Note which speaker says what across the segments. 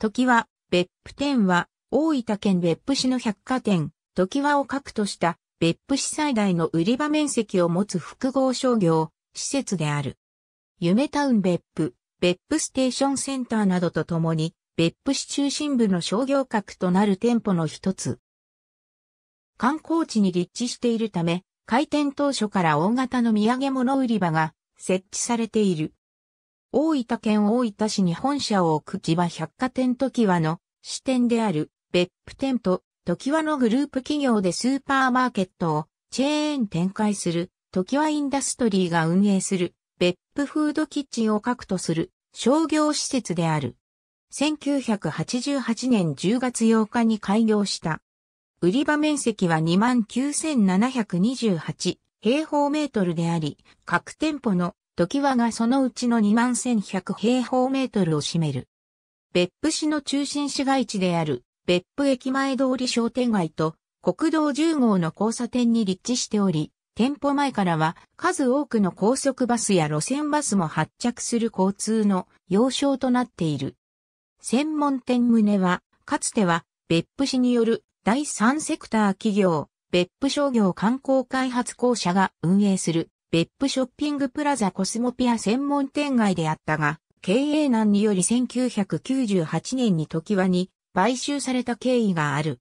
Speaker 1: 時は、別府店は、大分県別府市の百貨店、時はを核とした、別府市最大の売り場面積を持つ複合商業、施設である。夢タウン別府、別府ステーションセンターなどとともに、別府市中心部の商業核となる店舗の一つ。観光地に立地しているため、開店当初から大型の土産物売り場が設置されている。大分県大分市に本社を置く千葉百貨店時和の支店である別府店と時和のグループ企業でスーパーマーケットをチェーン展開する時和インダストリーが運営する別府フードキッチンを核とする商業施設である。1988年10月8日に開業した。売り場面積は29,728平方メートルであり、各店舗の時和がそのうちの21,100平方メートルを占める。別府市の中心市街地である別府駅前通り商店街と国道10号の交差点に立地しており、店舗前からは数多くの高速バスや路線バスも発着する交通の要衝となっている。専門店棟は、かつては別府市による第三セクター企業、別府商業観光開発公社が運営する別府ショッピングプラザコスモピア専門店街であったが、経営難により1998年に時はに買収された経緯がある。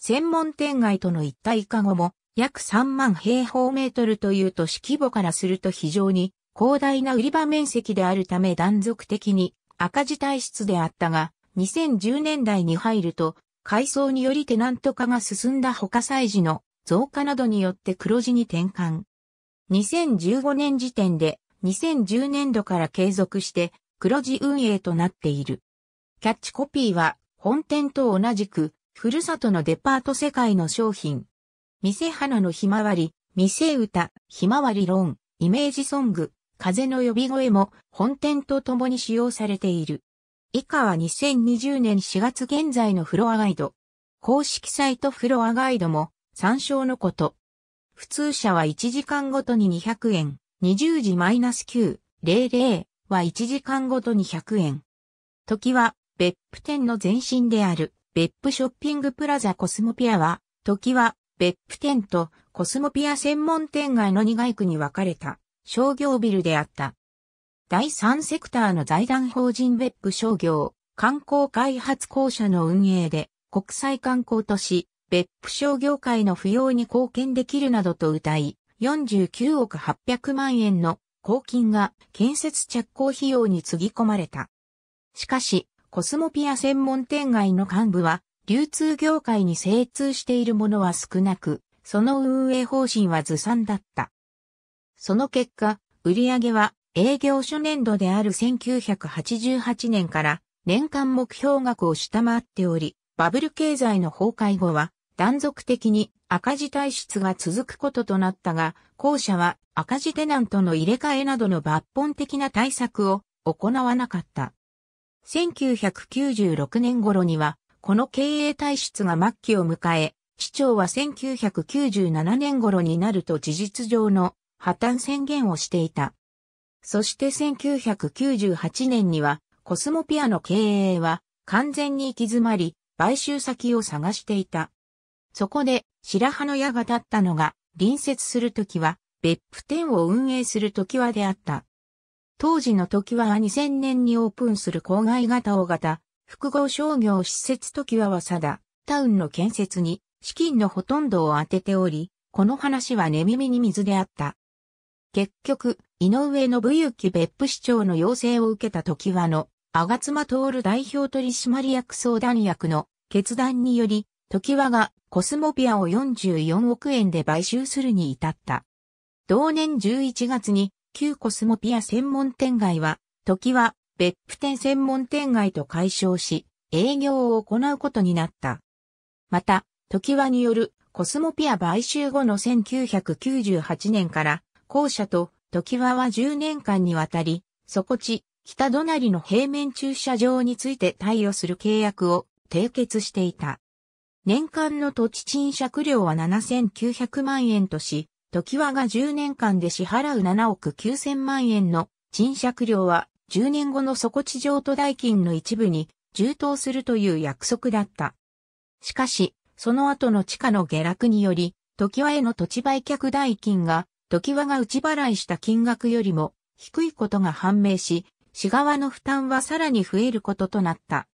Speaker 1: 専門店街との一体化後も約3万平方メートルという都市規模からすると非常に広大な売り場面積であるため断続的に赤字体質であったが、2010年代に入ると、改装によりテナント化が進んだ他催事の増加などによって黒字に転換。2015年時点で2010年度から継続して黒字運営となっている。キャッチコピーは本店と同じく、ふるさとのデパート世界の商品。店花のひまわり、店歌、ひまわり論、イメージソング、風の呼び声も本店と共に使用されている。以下は2020年4月現在のフロアガイド。公式サイトフロアガイドも参照のこと。普通車は1時間ごとに200円、20時 -9.00 は1時間ごとに100円。時は、別府店の前身である、別府ショッピングプラザコスモピアは、時は、別府店とコスモピア専門店街の2街区に分かれた商業ビルであった。第3セクターの財団法人別府商業観光開発公社の運営で国際観光都市別府商業界の扶養に貢献できるなどと謳い、49億800万円の公金が建設着工費用につぎ込まれた。しかし、コスモピア専門店街の幹部は、流通業界に精通しているものは少なく、その運営方針はずさんだった。その結果、売上は営業初年度である1988年から年間目標額を下回っており、バブル経済の崩壊後は断続的に赤字体質が続くこととなったが、後者は赤字テナントの入れ替えなどの抜本的な対策を行わなかった。1996年頃には、この経営体質が末期を迎え、市長は1997年頃になると事実上の破綻宣言をしていた。そして1998年には、コスモピアの経営は完全に行き詰まり、買収先を探していた。そこで、白羽の矢が立ったのが、隣接するときは、別府店を運営するときはであった。当時のときは2000年にオープンする郊外型大型、複合商業施設ときははさだ、タウンの建設に、資金のほとんどを当てており、この話は寝耳に水であった。結局、井上信之別府市長の要請を受けた時はの、吾妻徹代表取締役相談役の決断により、時和がコスモピアを44億円で買収するに至った。同年11月に旧コスモピア専門店街は、時和別府店専門店街と解消し、営業を行うことになった。また、時和によるコスモピア買収後の1998年から、校舎と時和は10年間にわたり、底地、北隣の平面駐車場について対応する契約を締結していた。年間の土地賃借料は7900万円とし、時和が10年間で支払う7億9000万円の賃借料は10年後の底地上と代金の一部に充当するという約束だった。しかし、その後の地価の下落により、時和への土地売却代金が、時和が内払いした金額よりも低いことが判明し、市側の負担はさらに増えることとなった。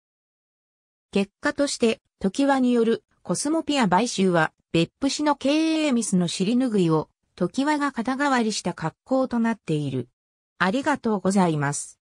Speaker 1: 結果として、時和によるコスモピア買収は、別府市の経営ミスの尻拭いを、時和が肩代わりした格好となっている。ありがとうございます。